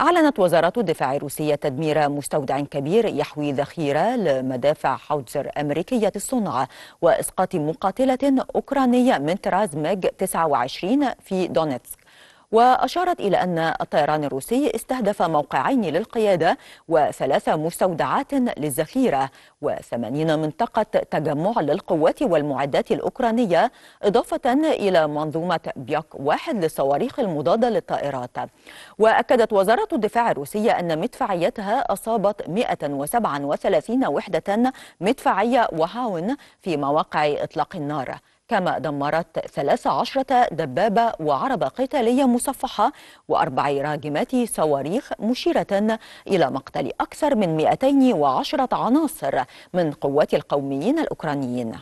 أعلنت وزارة الدفاع الروسية تدمير مستودع كبير يحوي ذخيرة لمدافع حوتزر أمريكية الصنع وإسقاط مقاتلة أوكرانية من طراز ميج 29 في دونيتسك وأشارت إلى أن الطيران الروسي استهدف موقعين للقيادة وثلاث مستودعات للذخيرة وثمانين منطقة تجمع للقوات والمعدات الأوكرانية إضافة إلى منظومة بيوك واحد للصواريخ المضادة للطائرات وأكدت وزارة الدفاع الروسية أن مدفعيتها أصابت 137 وحدة مدفعية وهاون في مواقع إطلاق النار كما دمرت 13 دبابة وعربة قتالية مصفحة وأربع راجمات صواريخ مشيرة إلى مقتل أكثر من 210 عناصر من قوات القوميين الأوكرانيين